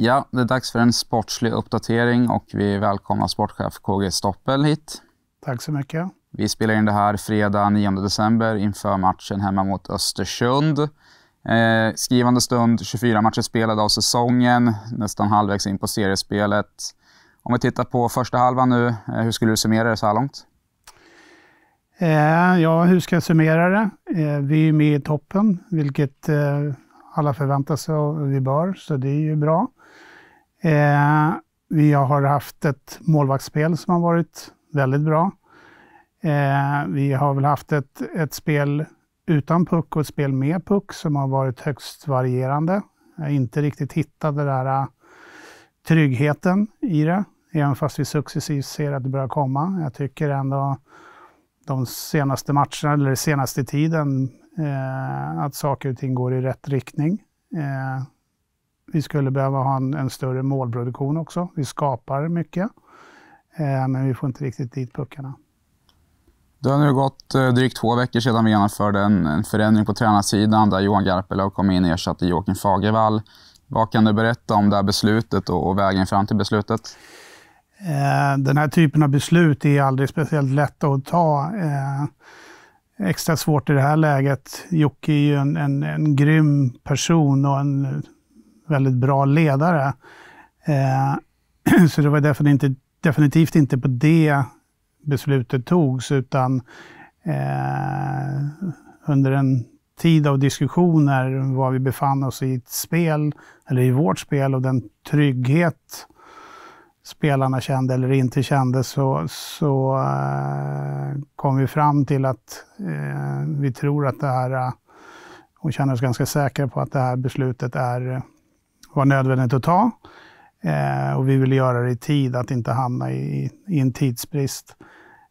Ja, det är dags för en sportslig uppdatering och vi välkomnar sportchef KG Stoppel hit. Tack så mycket. Vi spelar in det här fredag 9 december inför matchen hemma mot Östersund. Eh, skrivande stund, 24 matcher spelade av säsongen, nästan halvvägs in på seriespelet. Om vi tittar på första halvan nu, eh, hur skulle du summera det så här långt? Eh, ja, hur ska jag summera det? Eh, vi är med i toppen, vilket eh, alla förväntar sig och vi bör, så det är ju bra. Eh, vi har haft ett målvaktsspel som har varit väldigt bra. Eh, vi har väl haft ett, ett spel utan puck och ett spel med puck som har varit högst varierande. Jag har inte riktigt hittat den där eh, tryggheten i det, även fast vi successivt ser att det börjar komma. Jag tycker ändå de senaste matcherna, eller senaste tiden, eh, att saker och ting går i rätt riktning. Eh, vi skulle behöva ha en, en större målproduktion också. Vi skapar mycket, eh, men vi får inte riktigt dit puckarna. Det har nu gått eh, drygt två veckor sedan vi genomförde en, en förändring på tränarsidan där Johan Garpelöv kom in och ersatte Joakim Fagervall. Vad kan du berätta om det här beslutet och, och vägen fram till beslutet? Eh, den här typen av beslut är aldrig speciellt lätta att ta. Eh, extra svårt i det här läget. Jocke är ju en, en, en grym person och en väldigt bra ledare. Eh, så det var definitivt, inte på det beslutet togs, utan eh, under en tid av diskussioner var vi befann oss i ett spel, eller i vårt spel, och den trygghet spelarna kände eller inte kände så, så eh, kom vi fram till att eh, vi tror att det här eh, och känner oss ganska säkra på att det här beslutet är var nödvändigt att ta. Eh, och vi ville göra det i tid, att inte hamna i, i en tidsbrist.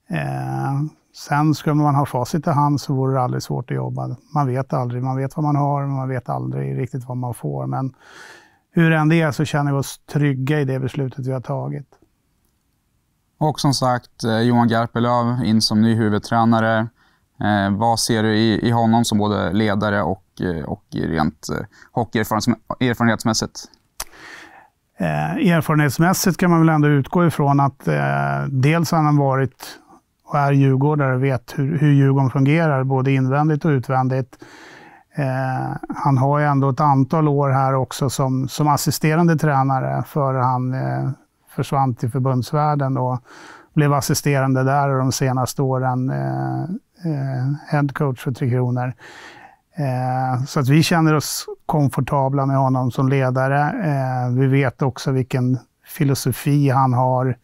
Eh, sen skulle man ha facit i hand så vore det aldrig svårt att jobba. Man vet aldrig. Man vet vad man har, men man vet aldrig riktigt vad man får. Men hur än det är så känner vi oss trygga i det beslutet vi har tagit. Och som sagt, eh, Johan Garpelöv in som ny huvudtränare. Eh, vad ser du i, i honom som både ledare och och, rent eh, hockeyerfarenhetsmässigt? Eh, erfarenhetsmässigt kan man väl ändå utgå ifrån att eh, dels har han varit och är djurgårdare och vet hur, hur Djurgården fungerar, både invändigt och utvändigt. Eh, han har ju ändå ett antal år här också som, som assisterande tränare före han eh, försvann till förbundsvärlden och blev assisterande där de senaste åren, eh, eh coach för Tre Kronor. Eh, så att vi känner oss komfortabla med honom som ledare. Eh, vi vet också vilken filosofi han har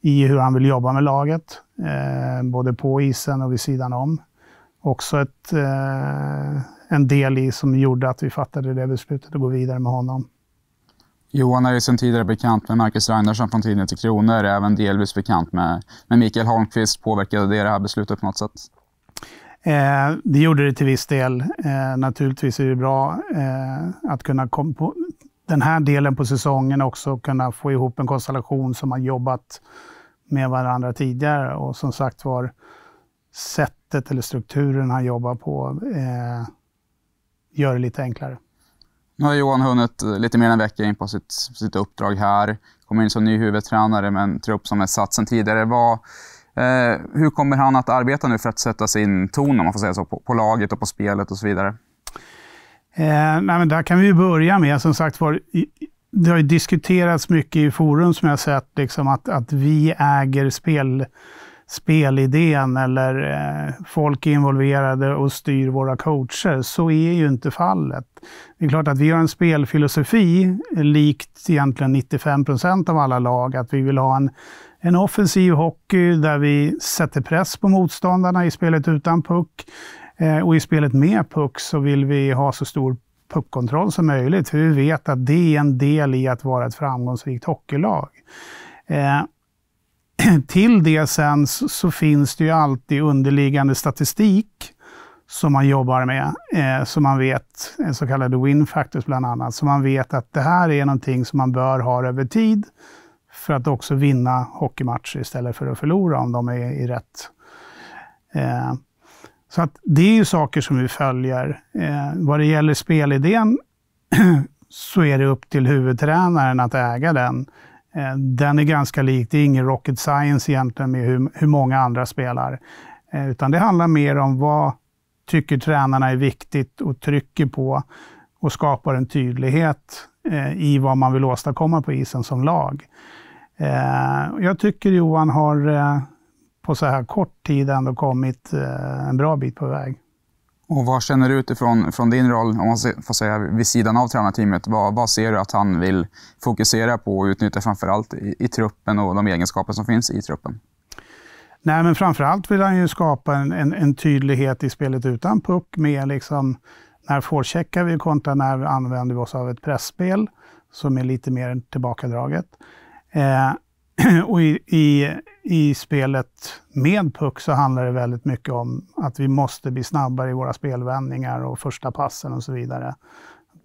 i hur han vill jobba med laget, eh, både på isen och vid sidan om. Också ett, eh, en del i som gjorde att vi fattade det beslutet att gå vidare med honom. Johan är ju sedan tidigare bekant med Marcus Ragnarsson från tiden till Kronor, även delvis bekant med, med Mikael Holmqvist. Påverkade det det här beslutet på något sätt? Eh, det gjorde det till viss del. Eh, naturligtvis är det bra eh, att kunna komma på den här delen på säsongen också kunna få ihop en konstellation som har jobbat med varandra tidigare. Och som sagt var, sättet eller strukturen han jobbar på eh, gör det lite enklare. Nu har Johan hunnit eh, lite mer än en vecka in på sitt, sitt uppdrag här. kommer in som ny huvudtränare med en trupp som är satt sedan tidigare. Vad, Eh, hur kommer han att arbeta nu för att sätta sin ton, om man får säga så, på, på laget och på spelet och så vidare? Eh, nej, där kan vi börja med, som sagt var, det har ju diskuterats mycket i forum som jag sett, liksom att, att vi äger spel, spelidén eller eh, folk är involverade och styr våra coacher. Så är ju inte fallet. Det är klart att vi har en spelfilosofi, likt egentligen 95 procent av alla lag, att vi vill ha en en offensiv hockey där vi sätter press på motståndarna i spelet utan puck. Eh, och i spelet med puck så vill vi ha så stor puckkontroll som möjligt, för vi vet att det är en del i att vara ett framgångsrikt hockeylag. Eh, till det sen så, så, finns det ju alltid underliggande statistik som man jobbar med, eh, som man vet, så kallad win factors bland annat, som man vet att det här är någonting som man bör ha över tid för att också vinna hockeymatcher istället för att förlora om de är i rätt. Eh, så att det är ju saker som vi följer. Eh, vad det gäller spelidén så är det upp till huvudtränaren att äga den. Eh, den är ganska lik, det är ingen rocket science egentligen med hur, hur många andra spelar. Eh, utan det handlar mer om vad tycker tränarna är viktigt och trycker på och skapar en tydlighet eh, i vad man vill åstadkomma på isen som lag. Eh, jag tycker Johan har eh, på så här kort tid ändå kommit eh, en bra bit på väg. Och vad känner du utifrån från din roll, om man får säga vid sidan av tränarteamet? Vad, vad ser du att han vill fokusera på och utnyttja framförallt i, i truppen och de egenskaper som finns i truppen? Nej, men framförallt vill han ju skapa en, en, en tydlighet i spelet utan puck med liksom när forecheckar vi kontra när använder vi oss av ett pressspel som är lite mer tillbakadraget. Eh, och i, i, i, spelet med puck så handlar det väldigt mycket om att vi måste bli snabbare i våra spelvändningar och första passen och så vidare.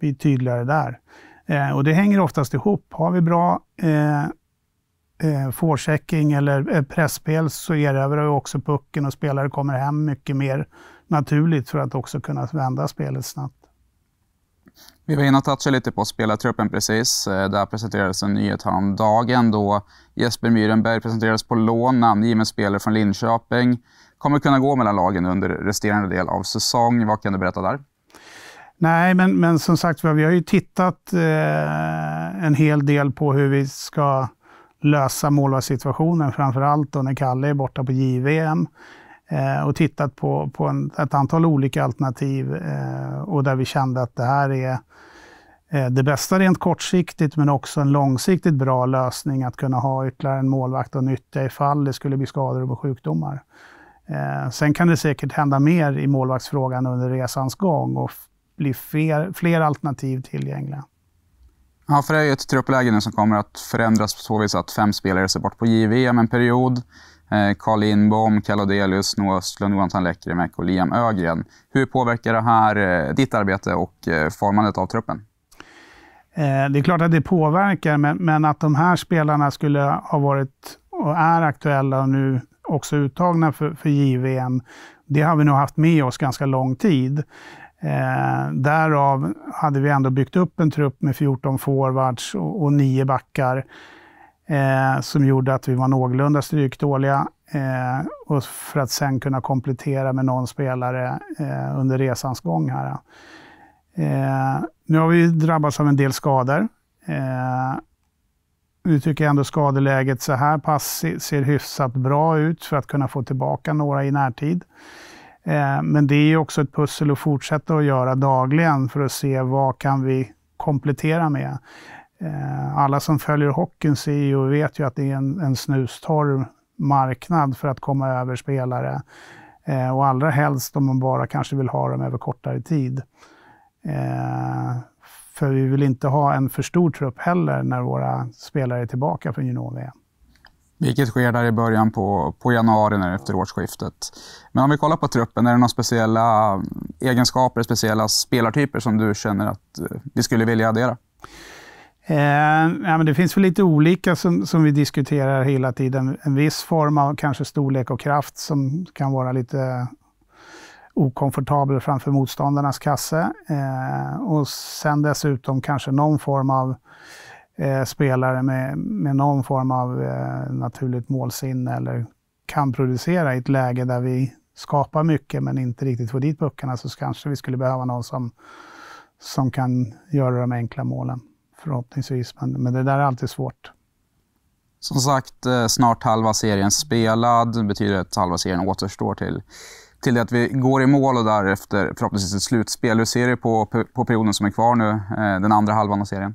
Bli tydligare där. Eh, och det hänger oftast ihop. Har vi bra eh, eh, forechecking eller eh, pressspel så erövrar vi också pucken och spelare kommer hem mycket mer naturligt för att också kunna vända spelet snabbt. Vi var inne och touchade lite på spelartruppen precis. Eh, där presenterades en nyhet häromdagen då Jesper Myrenberg presenterades på lån, namngiven spelare från Linköping. Kommer kunna gå mellan lagen under resterande del av säsong. Vad kan du berätta där? Nej, men, men som sagt vi har ju tittat eh, en hel del på hur vi ska lösa målvaktssituationen, framför allt när Kalle är borta på JVM. Eh, och tittat på, på en, ett antal olika alternativ eh, och där vi kände att det här är eh, det bästa rent kortsiktigt, men också en långsiktigt bra lösning att kunna ha ytterligare en målvakt och nyttja ifall det skulle bli skador och sjukdomar. Sen kan det säkert hända mer i målvaktsfrågan under resans gång och bli fler, fler alternativ tillgängliga. Ja, för det är ju ett truppläge nu som kommer att förändras på så vis att fem spelare ser bort på JVM en period. Eh, Carl Lindbom, Kalle Odelius, Noah Östlund, Jonathan Lekkerimäki och Liam Ögren. Hur påverkar det här eh, ditt arbete och eh, formandet av truppen? Det är klart att det påverkar, men, att de här spelarna skulle ha varit och är aktuella och nu också uttagna för, JVM, det har vi nog haft med oss ganska lång tid. Eh, därav hade vi ändå byggt upp en trupp med 14 forwards och, och 9 backar eh, som gjorde att vi var någorlunda stryktåliga. Eh, och för att sen kunna komplettera med någon spelare eh, under resans gång. Här. Eh, nu har vi drabbats av en del skador. nu eh, tycker jag ändå skadeläget så här pass ser hyfsat bra ut för att kunna få tillbaka några i närtid. Eh, men det är också ett pussel att fortsätta att göra dagligen för att se vad kan vi komplettera med. Eh, alla som följer hockeyn ser ju och vet ju att det är en, en snustorr marknad för att komma över spelare. Eh, och allra helst om man bara kanske vill ha dem över kortare tid. Eh, för vi vill inte ha en för stor trupp heller när våra spelare är tillbaka från junior Vilket sker där i början på, på januari när efter årsskiftet. Men om vi kollar på truppen, är det några speciella egenskaper, speciella spelartyper som du känner att eh, vi skulle vilja addera? Eh, ja, men det finns väl lite olika som, som vi diskuterar hela tiden. En viss form av kanske storlek och kraft som kan vara lite okomfortabel framför motståndarnas kasse. Eh, och sen dessutom kanske någon form av eh, spelare med, med någon form av eh, naturligt målsinne eller kan producera i ett läge där vi skapar mycket men inte riktigt får dit puckarna så kanske vi skulle behöva någon som, som kan göra de enkla målen förhoppningsvis. Men, men det där är alltid svårt. Som sagt, eh, snart halva serien spelad. Det betyder att halva serien återstår till, till det att vi går i mål och därefter förhoppningsvis ett slutspel. Hur ser du på, på perioden som är kvar nu, eh, den andra halvan av serien?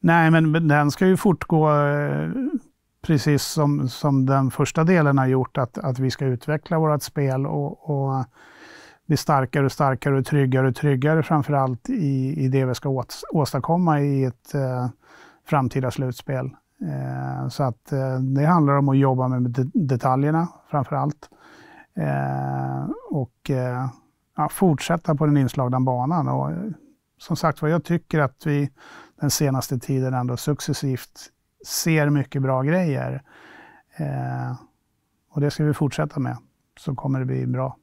Nej, men den ska ju fortgå eh, precis som, som den första delen har gjort, att, att vi ska utveckla vårt spel och, och blir starkare och starkare och tryggare och tryggare framförallt i, i det vi ska åt, åstadkomma i ett eh, framtida slutspel. Eh, så att eh, det handlar om att jobba med detaljerna framförallt. Eh, och eh, ja, fortsätta på den inslagna banan. Och, eh, som sagt vad jag tycker att vi den senaste tiden ändå successivt ser mycket bra grejer. Eh, och det ska vi fortsätta med, så kommer det bli bra.